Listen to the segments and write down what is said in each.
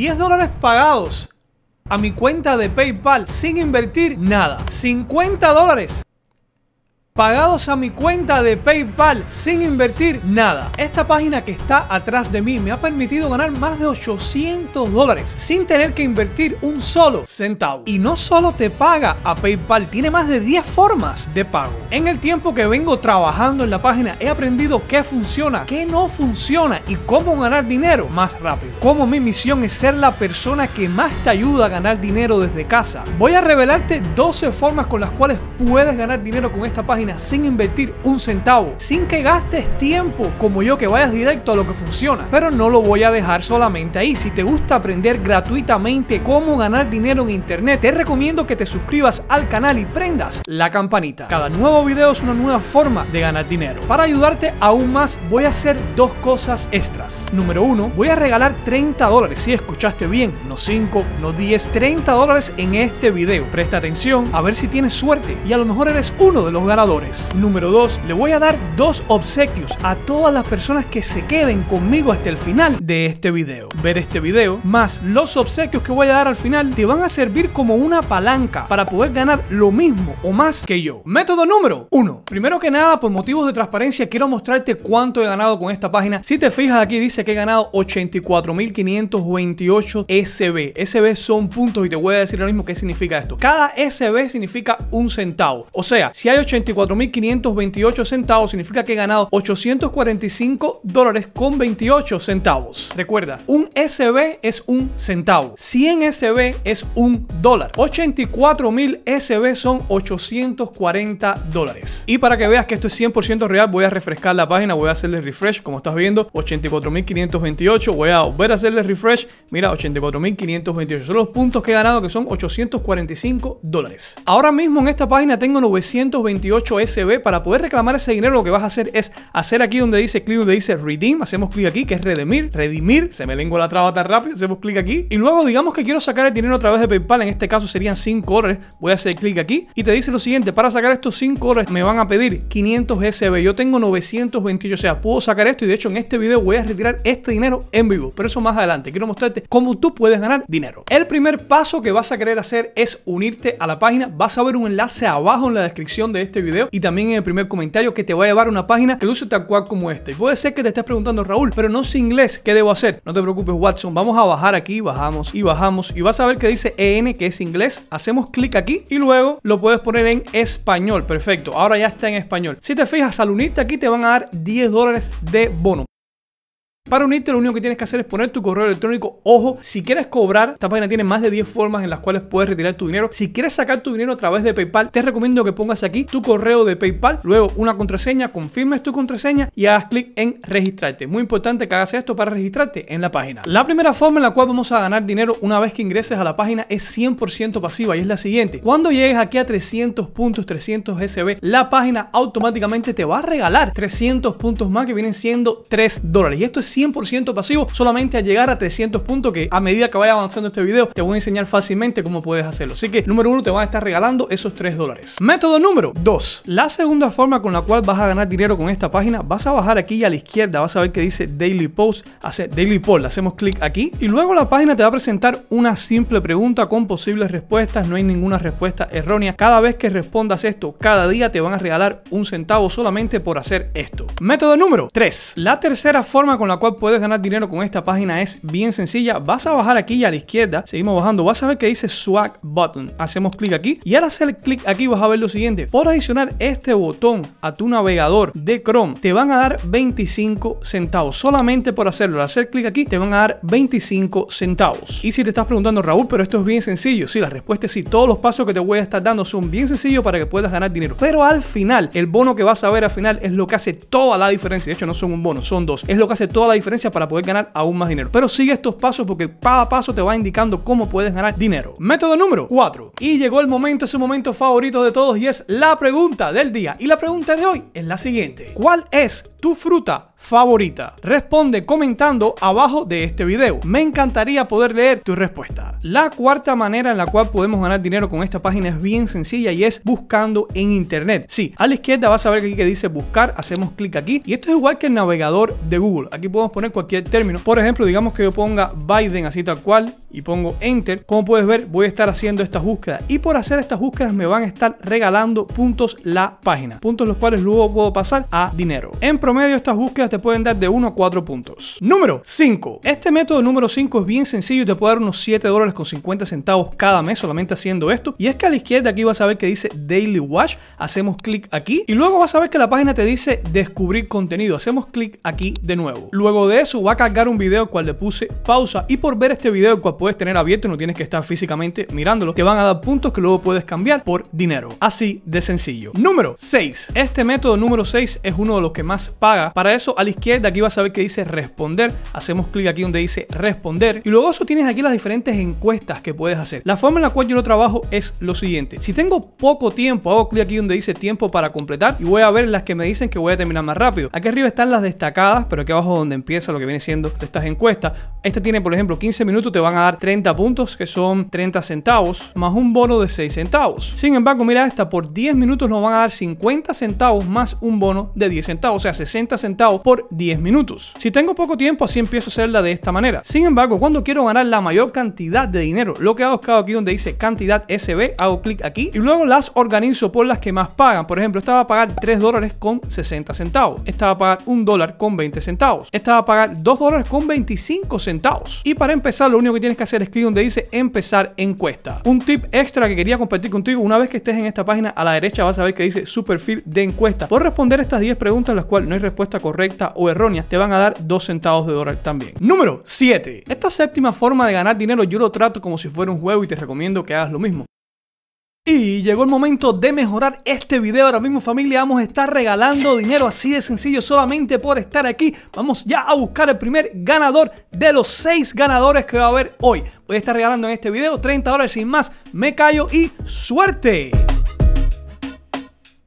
10 dólares pagados a mi cuenta de PayPal sin invertir nada. 50 dólares pagados a mi cuenta de PayPal sin invertir nada. Esta página que está atrás de mí me ha permitido ganar más de 800 dólares sin tener que invertir un solo centavo. Y no solo te paga a PayPal, tiene más de 10 formas de pago. En el tiempo que vengo trabajando en la página he aprendido qué funciona, qué no funciona y cómo ganar dinero más rápido. Como mi misión es ser la persona que más te ayuda a ganar dinero desde casa. Voy a revelarte 12 formas con las cuales puedes ganar dinero con esta página sin invertir un centavo, sin que gastes tiempo como yo que vayas directo a lo que funciona. Pero no lo voy a dejar solamente ahí. Si te gusta aprender gratuitamente cómo ganar dinero en internet, te recomiendo que te suscribas al canal y prendas la campanita. Cada nuevo video es una nueva forma de ganar dinero. Para ayudarte aún más, voy a hacer dos cosas extras. Número uno, voy a regalar 30 dólares. Si escuchaste bien, no 5, no 10, 30 dólares en este video. Presta atención a ver si tienes suerte y a lo mejor eres uno de los ganadores. Número 2, le voy a dar dos obsequios a todas las personas que se queden conmigo hasta el final de este video. Ver este video más los obsequios que voy a dar al final te van a servir como una palanca para poder ganar lo mismo o más que yo. Método número 1. Primero que nada, por motivos de transparencia, quiero mostrarte cuánto he ganado con esta página. Si te fijas aquí dice que he ganado 84.528 SB. SB son puntos y te voy a decir lo mismo qué significa esto. Cada SB significa un centavo. O sea, si hay 84 528 centavos, significa que he ganado 845 dólares con 28 centavos. Recuerda, un SB es un centavo, 100 SB es un dólar, 84.000 SB son 840 dólares. Y para que veas que esto es 100% real, voy a refrescar la página, voy a hacerle refresh, como estás viendo, 84.528, voy a volver a hacerle refresh, mira, 84.528, son los puntos que he ganado que son 845 dólares. Ahora mismo en esta página tengo 928 sb Para poder reclamar ese dinero, lo que vas a hacer es hacer aquí donde dice clic, donde dice redeem. Hacemos clic aquí, que es redimir. Redimir, se me lengua la traba tan rápido. Hacemos clic aquí. Y luego, digamos que quiero sacar el dinero a través de PayPal. En este caso serían 5 dólares. Voy a hacer clic aquí y te dice lo siguiente: para sacar estos 5 dólares, me van a pedir 500 SB. Yo tengo 928, o sea, puedo sacar esto. Y de hecho, en este video voy a retirar este dinero en vivo. Pero eso más adelante. Quiero mostrarte cómo tú puedes ganar dinero. El primer paso que vas a querer hacer es unirte a la página. Vas a ver un enlace abajo en la descripción de este video y también en el primer comentario que te va a llevar una página que luce tal cual como esta. Y puede ser que te estés preguntando, Raúl, pero no sé inglés, ¿qué debo hacer? No te preocupes, Watson, vamos a bajar aquí, bajamos y bajamos y vas a ver que dice EN, que es inglés. Hacemos clic aquí y luego lo puedes poner en español. Perfecto, ahora ya está en español. Si te fijas al unirte aquí te van a dar 10 dólares de bono. Para unirte lo único que tienes que hacer es poner tu correo electrónico. Ojo, si quieres cobrar, esta página tiene más de 10 formas en las cuales puedes retirar tu dinero. Si quieres sacar tu dinero a través de PayPal, te recomiendo que pongas aquí tu correo de PayPal, luego una contraseña, confirmes tu contraseña y hagas clic en registrarte. Muy importante que hagas esto para registrarte en la página. La primera forma en la cual vamos a ganar dinero una vez que ingreses a la página es 100% pasiva y es la siguiente. Cuando llegues aquí a 300 puntos, 300 SB, la página automáticamente te va a regalar 300 puntos más que vienen siendo 3 dólares. Y esto es 100% pasivo solamente a llegar a 300 puntos que a medida que vaya avanzando este video te voy a enseñar fácilmente cómo puedes hacerlo. Así que número uno te van a estar regalando esos 3 dólares. Método número 2. La segunda forma con la cual vas a ganar dinero con esta página, vas a bajar aquí a la izquierda, vas a ver que dice Daily Post, hace Daily Poll, hacemos clic aquí y luego la página te va a presentar una simple pregunta con posibles respuestas, no hay ninguna respuesta errónea. Cada vez que respondas esto, cada día te van a regalar un centavo solamente por hacer esto. Método número 3. La tercera forma con la cual puedes ganar dinero con esta página es bien sencilla. Vas a bajar aquí a la izquierda, seguimos bajando, vas a ver que dice Swag Button. Hacemos clic aquí y al hacer clic aquí vas a ver lo siguiente. Por adicionar este botón a tu navegador de Chrome, te van a dar 25 centavos. Solamente por hacerlo, al hacer clic aquí, te van a dar 25 centavos. Y si te estás preguntando, Raúl, pero esto es bien sencillo. si la respuesta es sí. Todos los pasos que te voy a estar dando son bien sencillos para que puedas ganar dinero. Pero al final, el bono que vas a ver al final es lo que hace toda la diferencia. De hecho, no son un bono, son dos. Es lo que hace toda diferencia para poder ganar aún más dinero. Pero sigue estos pasos porque cada paso te va indicando cómo puedes ganar dinero. Método número 4. Y llegó el momento, es un momento favorito de todos y es la pregunta del día. Y la pregunta de hoy es la siguiente. ¿Cuál es tu fruta favorita? Responde comentando abajo de este video. Me encantaría poder leer tu respuesta. La cuarta manera en la cual podemos ganar dinero con esta página es bien sencilla y es buscando en internet. si a la izquierda vas a ver aquí que dice buscar, hacemos clic aquí y esto es igual que el navegador de Google. Aquí podemos poner cualquier término. Por ejemplo, digamos que yo ponga Biden así tal cual y pongo enter. Como puedes ver, voy a estar haciendo esta búsqueda y por hacer estas búsquedas me van a estar regalando puntos la página. Puntos los cuales luego puedo pasar a dinero. En promedio estas búsquedas te pueden dar de 1 a 4 puntos. Número 5. Este método número 5 es bien sencillo y te puede dar unos 7 dólares con 50 centavos cada mes solamente haciendo esto. Y es que a la izquierda aquí vas a ver que dice Daily Watch. Hacemos clic aquí y luego vas a ver que la página te dice descubrir contenido. Hacemos clic aquí de nuevo. Luego de eso va a cargar un video cual le puse pausa y por ver este video cual puedes tener abierto no tienes que estar físicamente mirándolo. Te van a dar puntos que luego puedes cambiar por dinero. Así de sencillo. Número 6. Este método número 6 es uno de los que más paga. Para eso a la izquierda aquí vas a ver que dice responder. Hacemos clic aquí donde dice responder. Y luego eso tienes aquí las diferentes encuestas que puedes hacer. La forma en la cual yo lo trabajo es lo siguiente. Si tengo poco tiempo, hago clic aquí donde dice tiempo para completar y voy a ver las que me dicen que voy a terminar más rápido. Aquí arriba están las destacadas, pero aquí abajo donde empieza lo que viene siendo estas encuestas. Esta tiene, por ejemplo, 15 minutos, te van a dar 30 puntos, que son 30 centavos, más un bono de 6 centavos. Sin embargo, mira esta, por 10 minutos nos van a dar 50 centavos más un bono de 10 centavos, o sea, 60 centavos 10 minutos. Si tengo poco tiempo, así empiezo a hacerla de esta manera. Sin embargo, cuando quiero ganar la mayor cantidad de dinero, lo que hago buscado aquí donde dice cantidad SB, hago clic aquí y luego las organizo por las que más pagan. Por ejemplo, estaba a pagar 3 dólares con 60 centavos, estaba a pagar 1 dólar con 20 centavos, estaba a pagar 2 dólares con 25 centavos. Y para empezar, lo único que tienes que hacer es clic donde dice empezar encuesta. Un tip extra que quería compartir contigo, una vez que estés en esta página, a la derecha vas a ver que dice su perfil de encuesta. Por responder estas 10 preguntas, las cuales no hay respuesta correcta o errónea, te van a dar 2 centavos de dólar también. Número 7. Esta séptima forma de ganar dinero yo lo trato como si fuera un juego y te recomiendo que hagas lo mismo. Y llegó el momento de mejorar este video. Ahora mismo familia vamos a estar regalando dinero así de sencillo solamente por estar aquí. Vamos ya a buscar el primer ganador de los 6 ganadores que va a haber hoy. Voy a estar regalando en este video 30 dólares sin más. Me callo y suerte.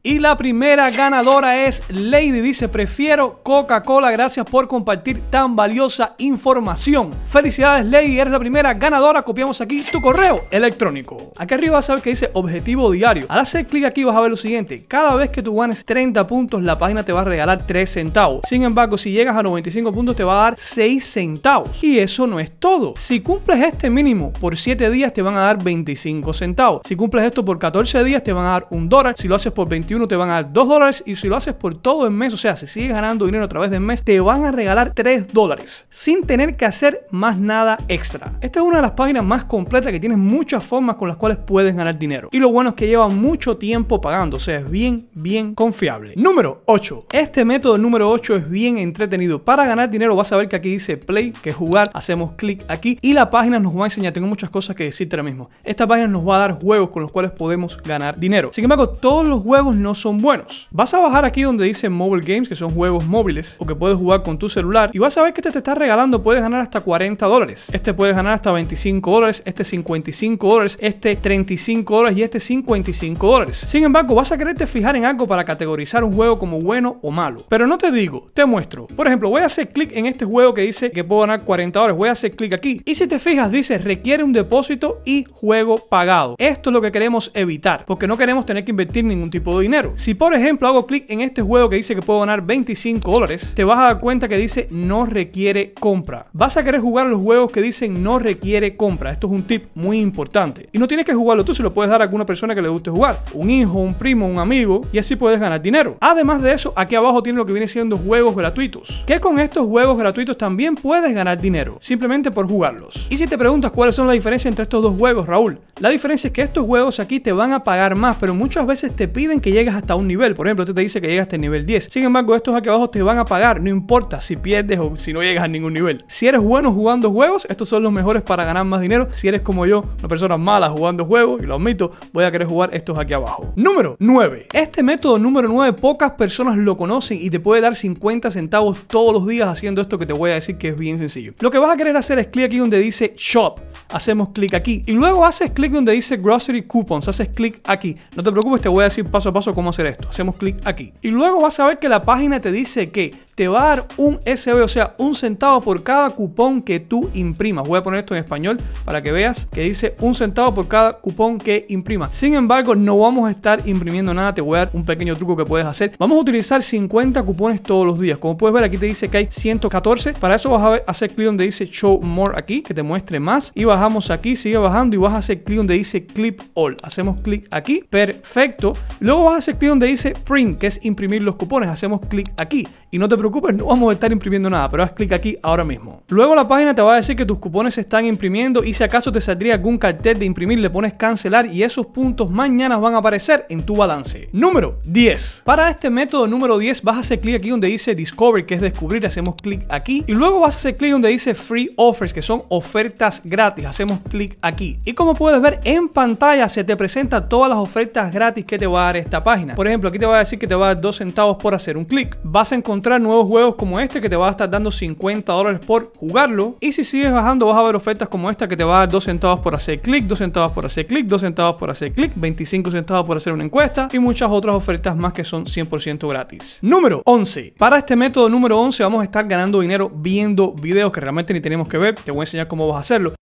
Y la primera ganadora es Lady. Dice, prefiero Coca-Cola. Gracias por compartir tan valiosa información. Felicidades Lady, eres la primera ganadora. Copiamos aquí tu correo electrónico. Aquí arriba vas a ver que dice objetivo diario. Al hacer clic aquí vas a ver lo siguiente. Cada vez que tú ganes 30 puntos, la página te va a regalar 3 centavos. Sin embargo, si llegas a 95 puntos, te va a dar 6 centavos. Y eso no es todo. Si cumples este mínimo por 7 días, te van a dar 25 centavos. Si cumples esto por 14 días, te van a dar un dólar. Si lo haces por 21 uno te van a dar 2 dólares y si lo haces por todo el mes, o sea, si sigues ganando dinero a través del mes, te van a regalar 3 dólares sin tener que hacer más nada extra. Esta es una de las páginas más completas que tiene muchas formas con las cuales puedes ganar dinero. Y lo bueno es que lleva mucho tiempo pagando, o sea, es bien, bien confiable. Número 8. Este método número 8 es bien entretenido. Para ganar dinero vas a ver que aquí dice play, que jugar, hacemos clic aquí y la página nos va a enseñar, tengo muchas cosas que decirte ahora mismo. Esta página nos va a dar juegos con los cuales podemos ganar dinero. Sin embargo, todos los juegos no son buenos. Vas a bajar aquí donde dice Mobile Games, que son juegos móviles o que puedes jugar con tu celular y vas a ver que este te está regalando, puedes ganar hasta 40 dólares. Este puedes ganar hasta 25 dólares, este 55 dólares, este 35 dólares y este 55 dólares. Sin embargo, vas a quererte fijar en algo para categorizar un juego como bueno o malo. Pero no te digo, te muestro. Por ejemplo, voy a hacer clic en este juego que dice que puedo ganar 40 dólares. Voy a hacer clic aquí. Y si te fijas, dice requiere un depósito y juego pagado. Esto es lo que queremos evitar, porque no queremos tener que invertir ningún tipo de dinero. Si por ejemplo hago clic en este juego que dice que puedo ganar 25 dólares, te vas a dar cuenta que dice no requiere compra. Vas a querer jugar los juegos que dicen no requiere compra. Esto es un tip muy importante. Y no tienes que jugarlo tú, se lo puedes dar a alguna persona que le guste jugar. Un hijo, un primo, un amigo, y así puedes ganar dinero. Además de eso, aquí abajo tiene lo que viene siendo juegos gratuitos. Que con estos juegos gratuitos también puedes ganar dinero, simplemente por jugarlos. Y si te preguntas cuáles son las diferencias entre estos dos juegos, Raúl, la diferencia es que estos juegos aquí te van a pagar más, pero muchas veces te piden que llegues llegas hasta un nivel. Por ejemplo, te dice que llegas hasta el nivel 10. Sin embargo, estos aquí abajo te van a pagar, no importa si pierdes o si no llegas a ningún nivel. Si eres bueno jugando juegos, estos son los mejores para ganar más dinero. Si eres como yo, una persona mala jugando juegos, y lo admito, voy a querer jugar estos aquí abajo. Número 9. Este método número 9, pocas personas lo conocen y te puede dar 50 centavos todos los días haciendo esto que te voy a decir que es bien sencillo. Lo que vas a querer hacer es clic aquí donde dice Shop. Hacemos clic aquí y luego haces clic donde dice Grocery Coupons. Haces clic aquí. No te preocupes, te voy a decir paso a paso cómo hacer esto. Hacemos clic aquí. Y luego vas a ver que la página te dice que te va a dar un SB, o sea, un centavo por cada cupón que tú imprimas. Voy a poner esto en español para que veas que dice un centavo por cada cupón que imprimas. Sin embargo, no vamos a estar imprimiendo nada. Te voy a dar un pequeño truco que puedes hacer. Vamos a utilizar 50 cupones todos los días. Como puedes ver, aquí te dice que hay 114. Para eso vas a hacer clic donde dice Show More aquí, que te muestre más. Y bajamos aquí, sigue bajando y vas a hacer clic donde dice Clip All. Hacemos clic aquí. Perfecto. Luego vas a hacer clic donde dice Print, que es imprimir los cupones. Hacemos clic aquí y no te preocupes, no vamos a estar imprimiendo nada, pero haz clic aquí ahora mismo. Luego la página te va a decir que tus cupones se están imprimiendo y si acaso te saldría algún cartel de imprimir, le pones cancelar y esos puntos mañana van a aparecer en tu balance. Número 10. Para este método número 10 vas a hacer clic aquí donde dice Discover, que es descubrir, hacemos clic aquí. Y luego vas a hacer clic donde dice Free Offers, que son ofertas gratis, hacemos clic aquí. Y como puedes ver en pantalla se te presenta todas las ofertas gratis que te va a dar esta página. Por ejemplo, aquí te va a decir que te va a dar 2 centavos por hacer un clic. Vas a encontrar nuevos juegos como este que te va a estar dando 50 dólares por jugarlo. Y si sigues bajando, vas a ver ofertas como esta que te va a dar 2 centavos por hacer clic, 2 centavos por hacer clic, 2 centavos por hacer clic, 25 centavos por hacer una encuesta y muchas otras ofertas más que son 100% gratis. Número 11. Para este método número 11 vamos a estar ganando dinero viendo videos que realmente ni tenemos que ver. Te voy a enseñar cómo vas a hacerlo.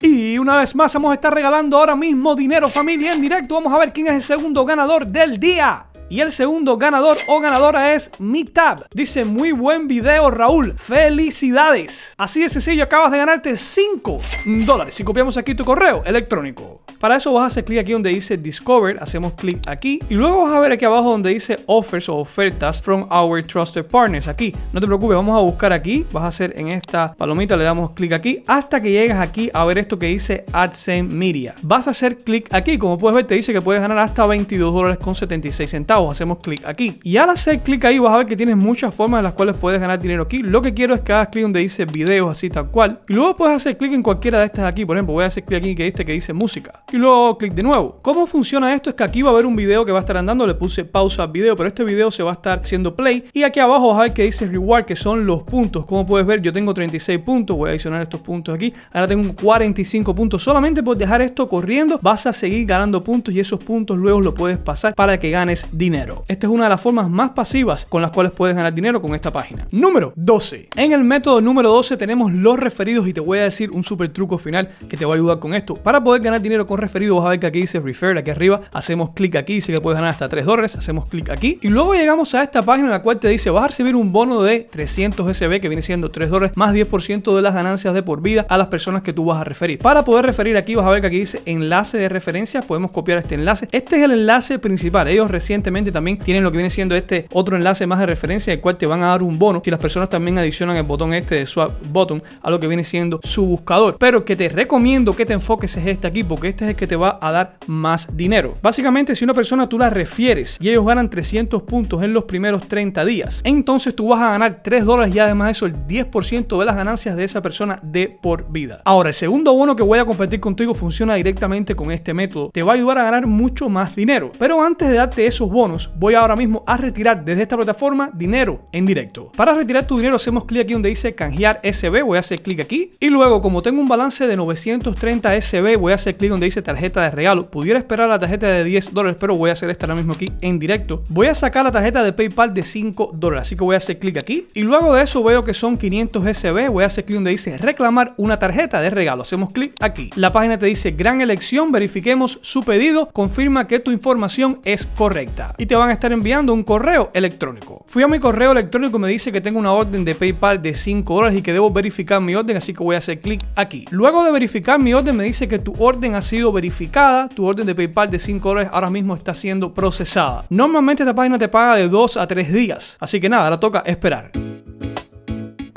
Y una vez más vamos a estar regalando ahora mismo dinero familia en directo. Vamos a ver quién es el segundo ganador del día. Y el segundo ganador o ganadora es MiTab Dice, muy buen video Raúl, felicidades. Así de sencillo, acabas de ganarte 5 dólares si copiamos aquí tu correo electrónico. Para eso vas a hacer clic aquí donde dice Discover, hacemos clic aquí y luego vas a ver aquí abajo donde dice Offers o ofertas from our trusted partners. Aquí, no te preocupes, vamos a buscar aquí, vas a hacer en esta palomita, le damos clic aquí hasta que llegas aquí a ver esto que dice AdSense Media. Vas a hacer clic aquí, como puedes ver te dice que puedes ganar hasta 22 dólares con 76 centavos hacemos clic aquí. Y al hacer clic ahí vas a ver que tienes muchas formas en las cuales puedes ganar dinero aquí. Lo que quiero es que hagas clic donde dice videos, así tal cual. Y luego puedes hacer clic en cualquiera de estas aquí. Por ejemplo, voy a hacer clic aquí que que dice música. Y luego clic de nuevo. ¿Cómo funciona esto? Es que aquí va a haber un video que va a estar andando. Le puse pausa al video, pero este video se va a estar haciendo play. Y aquí abajo vas a ver que dice reward, que son los puntos. Como puedes ver, yo tengo 36 puntos. Voy a adicionar estos puntos aquí. Ahora tengo 45 puntos. Solamente por dejar esto corriendo, vas a seguir ganando puntos y esos puntos luego lo puedes pasar para que ganes dinero dinero. Esta es una de las formas más pasivas con las cuales puedes ganar dinero con esta página. Número 12. En el método número 12 tenemos los referidos y te voy a decir un super truco final que te va a ayudar con esto. Para poder ganar dinero con referidos vas a ver que aquí dice refer, aquí arriba, hacemos clic aquí, dice que puedes ganar hasta 3 dólares, hacemos clic aquí y luego llegamos a esta página en la cual te dice vas a recibir un bono de 300 SB que viene siendo 3 dólares más 10% de las ganancias de por vida a las personas que tú vas a referir. Para poder referir aquí vas a ver que aquí dice enlace de referencia, podemos copiar este enlace. Este es el enlace principal, ellos recientemente también tienen lo que viene siendo este otro enlace más de referencia, el cual te van a dar un bono si las personas también adicionan el botón este de swap button a lo que viene siendo su buscador. Pero que te recomiendo que te enfoques es este aquí, porque este es el que te va a dar más dinero. Básicamente, si una persona tú la refieres y ellos ganan 300 puntos en los primeros 30 días, entonces tú vas a ganar 3 dólares y además de eso el 10% de las ganancias de esa persona de por vida. Ahora, el segundo bono que voy a compartir contigo funciona directamente con este método. Te va a ayudar a ganar mucho más dinero. Pero antes de darte esos bonos, voy ahora mismo a retirar desde esta plataforma dinero en directo. Para retirar tu dinero hacemos clic aquí donde dice canjear SB, voy a hacer clic aquí y luego como tengo un balance de 930 SB, voy a hacer clic donde dice tarjeta de regalo. Pudiera esperar la tarjeta de 10 dólares, pero voy a hacer esta ahora mismo aquí en directo. Voy a sacar la tarjeta de PayPal de 5 dólares, así que voy a hacer clic aquí y luego de eso veo que son 500 SB, voy a hacer clic donde dice reclamar una tarjeta de regalo. Hacemos clic aquí. La página te dice gran elección, verifiquemos su pedido, confirma que tu información es correcta y te van a estar enviando un correo electrónico. Fui a mi correo electrónico y me dice que tengo una orden de PayPal de 5 dólares y que debo verificar mi orden, así que voy a hacer clic aquí. Luego de verificar mi orden me dice que tu orden ha sido verificada, tu orden de PayPal de 5 dólares ahora mismo está siendo procesada. Normalmente esta página te paga de 2 a 3 días, así que nada, la toca esperar.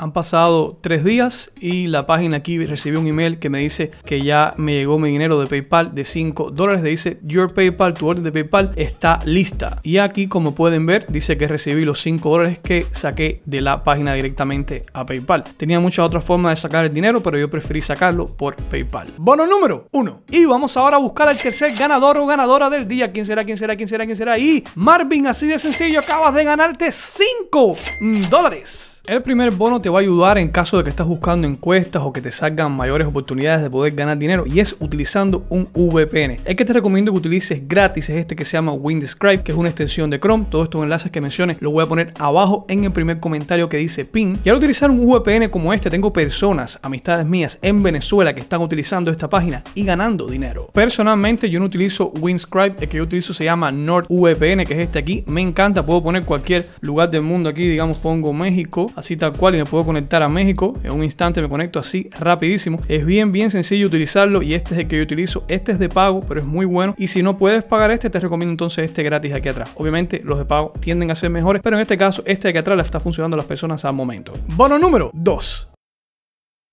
Han pasado tres días y la página aquí recibió un email que me dice que ya me llegó mi dinero de PayPal de 5 dólares. Dice, Your PayPal, tu orden de PayPal está lista. Y aquí, como pueden ver, dice que recibí los 5 dólares que saqué de la página directamente a PayPal. Tenía muchas otras formas de sacar el dinero, pero yo preferí sacarlo por PayPal. Bono número 1. Y vamos ahora a buscar al tercer ganador o ganadora del día. ¿Quién será? ¿Quién será? ¿Quién será? ¿Quién será? Y Marvin, así de sencillo, acabas de ganarte 5 mm, dólares. El primer bono te va a ayudar en caso de que estás buscando encuestas o que te salgan mayores oportunidades de poder ganar dinero y es utilizando un VPN. El que te recomiendo que utilices gratis es este que se llama Windscribe que es una extensión de Chrome. Todos estos enlaces que mencioné los voy a poner abajo en el primer comentario que dice pin. Y al utilizar un VPN como este, tengo personas, amistades mías en Venezuela que están utilizando esta página y ganando dinero. Personalmente yo no utilizo Windscribe el que yo utilizo se llama NordVPN, que es este aquí. Me encanta, puedo poner cualquier lugar del mundo aquí, digamos pongo México así tal cual, y me puedo conectar a México. En un instante me conecto así rapidísimo. Es bien, bien sencillo utilizarlo y este es el que yo utilizo. Este es de pago, pero es muy bueno. Y si no puedes pagar este, te recomiendo entonces este gratis aquí atrás. Obviamente los de pago tienden a ser mejores, pero en este caso este de aquí atrás le está funcionando a las personas al momento. Bono número 2.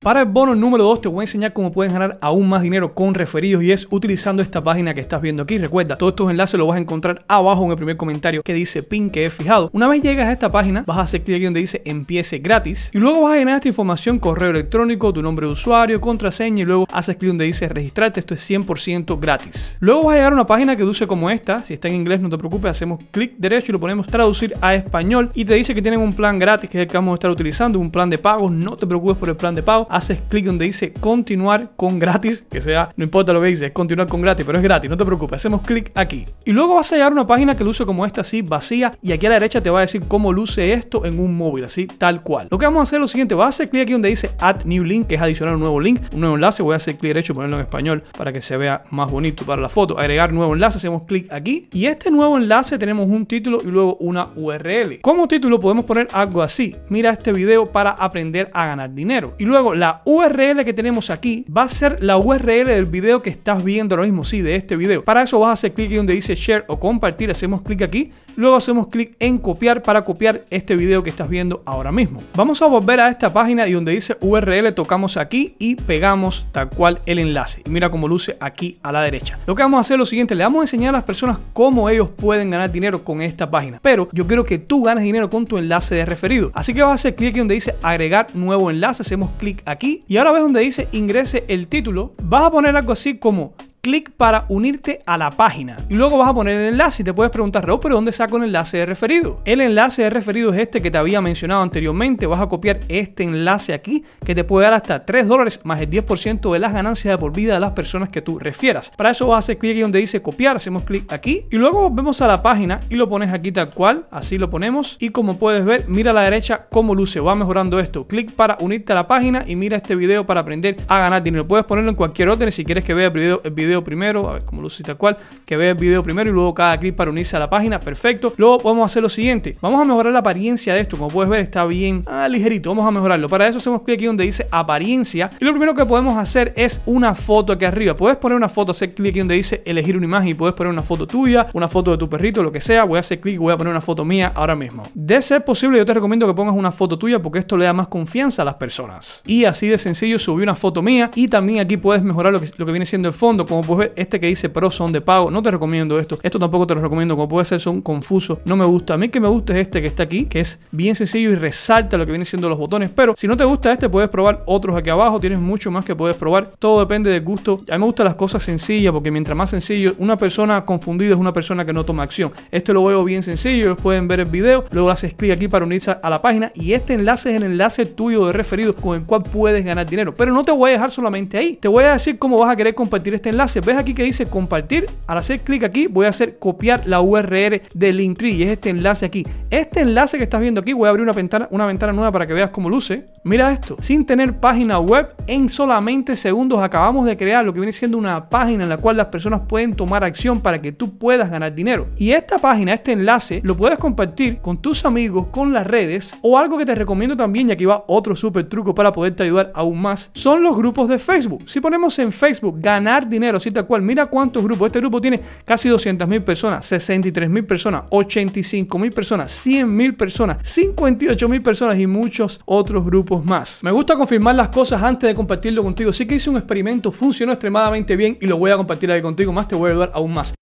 Para el bono número 2 te voy a enseñar cómo puedes ganar aún más dinero con referidos y es utilizando esta página que estás viendo aquí. Recuerda, todos estos enlaces los vas a encontrar abajo en el primer comentario que dice pin que he fijado. Una vez llegas a esta página, vas a hacer clic aquí donde dice empiece gratis y luego vas a llenar esta información, correo electrónico, tu nombre de usuario, contraseña y luego haces clic donde dice registrarte, esto es 100% gratis. Luego vas a llegar a una página que dice como esta, si está en inglés no te preocupes, hacemos clic derecho y lo ponemos traducir a español y te dice que tienen un plan gratis que es el que vamos a estar utilizando, un plan de pago. no te preocupes por el plan de pago haces clic donde dice continuar con gratis, que sea, no importa lo que dice, es continuar con gratis, pero es gratis, no te preocupes, hacemos clic aquí. Y luego vas a llegar a una página que luce como esta, así vacía, y aquí a la derecha te va a decir cómo luce esto en un móvil, así tal cual. Lo que vamos a hacer es lo siguiente, vas a hacer clic aquí donde dice add new link, que es adicionar un nuevo link, un nuevo enlace, voy a hacer clic derecho y ponerlo en español para que se vea más bonito para la foto, agregar nuevo enlace, hacemos clic aquí, y este nuevo enlace tenemos un título y luego una URL. Como título podemos poner algo así, mira este video para aprender a ganar dinero. Y luego la URL que tenemos aquí va a ser la URL del video que estás viendo ahora mismo, sí, de este video. Para eso vas a hacer clic donde dice share o compartir, hacemos clic aquí, luego hacemos clic en copiar para copiar este video que estás viendo ahora mismo. Vamos a volver a esta página y donde dice URL tocamos aquí y pegamos tal cual el enlace. mira cómo luce aquí a la derecha. Lo que vamos a hacer es lo siguiente, le vamos a enseñar a las personas cómo ellos pueden ganar dinero con esta página. Pero yo quiero que tú ganes dinero con tu enlace de referido. Así que vas a hacer clic donde dice agregar nuevo enlace, hacemos clic aquí y ahora ves donde dice ingrese el título, vas a poner algo así como clic para unirte a la página. Y luego vas a poner el enlace y te puedes preguntar, Rob, pero ¿dónde saco el enlace de referido? El enlace de referido es este que te había mencionado anteriormente. Vas a copiar este enlace aquí que te puede dar hasta 3 dólares más el 10% de las ganancias de por vida de las personas que tú refieras. Para eso vas a hacer clic aquí donde dice copiar, hacemos clic aquí y luego volvemos a la página y lo pones aquí tal cual, así lo ponemos y como puedes ver, mira a la derecha cómo luce, va mejorando esto. Clic para unirte a la página y mira este video para aprender a ganar dinero. Puedes ponerlo en cualquier orden si quieres que vea el video primero, a ver cómo tal cual, que ve el video primero y luego cada clic para unirse a la página, perfecto. Luego podemos hacer lo siguiente, vamos a mejorar la apariencia de esto, como puedes ver está bien ah, ligerito, vamos a mejorarlo. Para eso hacemos clic aquí donde dice apariencia y lo primero que podemos hacer es una foto aquí arriba. Puedes poner una foto, hacer clic aquí donde dice elegir una imagen y puedes poner una foto tuya, una foto de tu perrito, lo que sea. Voy a hacer clic voy a poner una foto mía ahora mismo. De ser posible yo te recomiendo que pongas una foto tuya porque esto le da más confianza a las personas. Y así de sencillo subí una foto mía y también aquí puedes mejorar lo que, viene siendo el fondo como puedes ver, este que dice Pro son de pago. No te recomiendo esto. Esto tampoco te lo recomiendo. Como puede ser, son confusos. No me gusta. A mí que me gusta es este que está aquí, que es bien sencillo y resalta lo que vienen siendo los botones. Pero si no te gusta este, puedes probar otros aquí abajo. Tienes mucho más que puedes probar. Todo depende del gusto. A mí me gustan las cosas sencillas, porque mientras más sencillo, una persona confundida es una persona que no toma acción. Esto lo veo bien sencillo. Pueden ver el video. Luego haces clic aquí para unirse a la página. Y este enlace es el enlace tuyo de referidos con el cual puedes ganar dinero. Pero no te voy a dejar solamente ahí. Te voy a decir cómo vas a querer compartir este enlace ¿Ves aquí que dice compartir? Al hacer clic aquí voy a hacer copiar la URL del Linktree y es este enlace aquí. Este enlace que estás viendo aquí, voy a abrir una ventana, una ventana nueva para que veas cómo luce. Mira esto, sin tener página web, en solamente segundos acabamos de crear lo que viene siendo una página en la cual las personas pueden tomar acción para que tú puedas ganar dinero. Y esta página, este enlace, lo puedes compartir con tus amigos, con las redes o algo que te recomiendo también, y aquí va otro super truco para poderte ayudar aún más, son los grupos de Facebook. Si ponemos en Facebook ganar dinero, cita cual. Mira cuántos grupos. Este grupo tiene casi 200.000 personas, 63.000 personas, 85.000 personas, 100.000 personas, 58.000 personas y muchos otros grupos más. Me gusta confirmar las cosas antes de compartirlo contigo. Sí que hice un experimento, funcionó extremadamente bien y lo voy a compartir ahí contigo más. Te voy a ayudar aún más.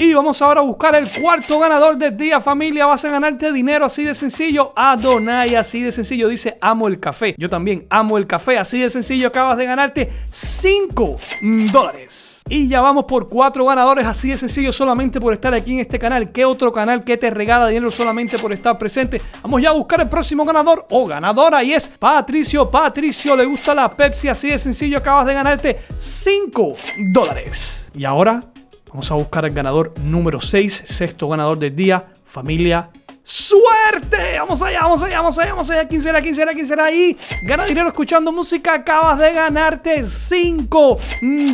Y vamos ahora a buscar el cuarto ganador del día, familia. Vas a ganarte dinero así de sencillo. Adonai, así de sencillo. Dice, amo el café. Yo también amo el café. Así de sencillo, acabas de ganarte 5 dólares. Y ya vamos por cuatro ganadores, así de sencillo, solamente por estar aquí en este canal. ¿Qué otro canal que te regala dinero solamente por estar presente? Vamos ya a buscar el próximo ganador o ganadora y es Patricio. Patricio, le gusta la Pepsi, así de sencillo, acabas de ganarte 5 dólares. Y ahora Vamos a buscar al ganador número 6, sexto ganador del día, familia. ¡Suerte! Vamos allá, vamos allá, vamos allá, vamos allá. ¿Quién será? ¿Quién será? ¿Quién será? Ahí gana dinero escuchando música. Acabas de ganarte 5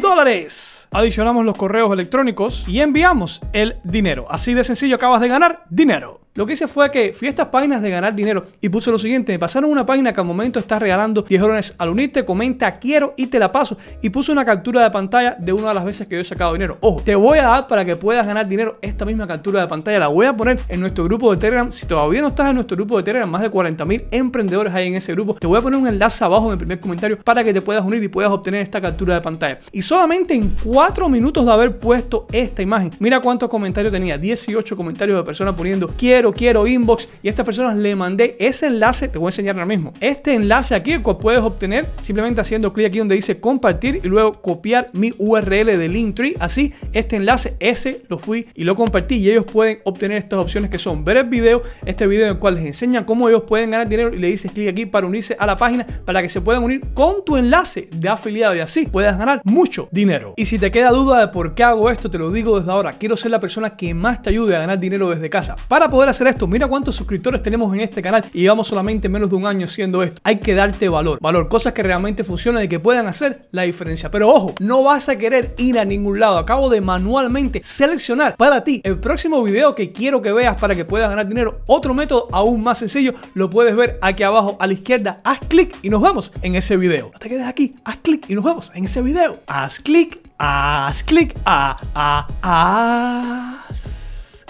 dólares adicionamos los correos electrónicos y enviamos el dinero. Así de sencillo acabas de ganar dinero. Lo que hice fue que fui a estas páginas de ganar dinero y puse lo siguiente, me pasaron una página que al momento está regalando 10 dólares al unirte, comenta quiero y te la paso y puse una captura de pantalla de una de las veces que yo he sacado dinero. Ojo, te voy a dar para que puedas ganar dinero esta misma captura de pantalla, la voy a poner en nuestro grupo de Telegram. Si todavía no estás en nuestro grupo de Telegram, más de 40.000 emprendedores hay en ese grupo, te voy a poner un enlace abajo en el primer comentario para que te puedas unir y puedas obtener esta captura de pantalla. Y solamente en 4 minutos de haber puesto esta imagen, mira cuántos comentarios tenía, 18 comentarios de personas poniendo quiero, quiero inbox y a estas personas le mandé ese enlace, te voy a enseñar ahora mismo, este enlace aquí puedes obtener simplemente haciendo clic aquí donde dice compartir y luego copiar mi URL de Linktree, así este enlace ese lo fui y lo compartí y ellos pueden obtener estas opciones que son ver el video, este video en el cual les enseña cómo ellos pueden ganar dinero y le dices clic aquí para unirse a la página para que se puedan unir con tu enlace de afiliado y así puedas ganar mucho dinero. Y si te te queda duda de por qué hago esto, te lo digo desde ahora. Quiero ser la persona que más te ayude a ganar dinero desde casa. Para poder hacer esto, mira cuántos suscriptores tenemos en este canal y llevamos solamente menos de un año haciendo esto. Hay que darte valor, valor, cosas que realmente funcionan y que puedan hacer la diferencia. Pero ojo, no vas a querer ir a ningún lado. Acabo de manualmente seleccionar para ti el próximo video que quiero que veas para que puedas ganar dinero. Otro método aún más sencillo lo puedes ver aquí abajo a la izquierda. Haz clic y nos vemos en ese video. No te quedes aquí, haz clic y nos vemos en ese video. Haz clic As, click a, ah, a, ah, as.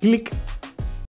Click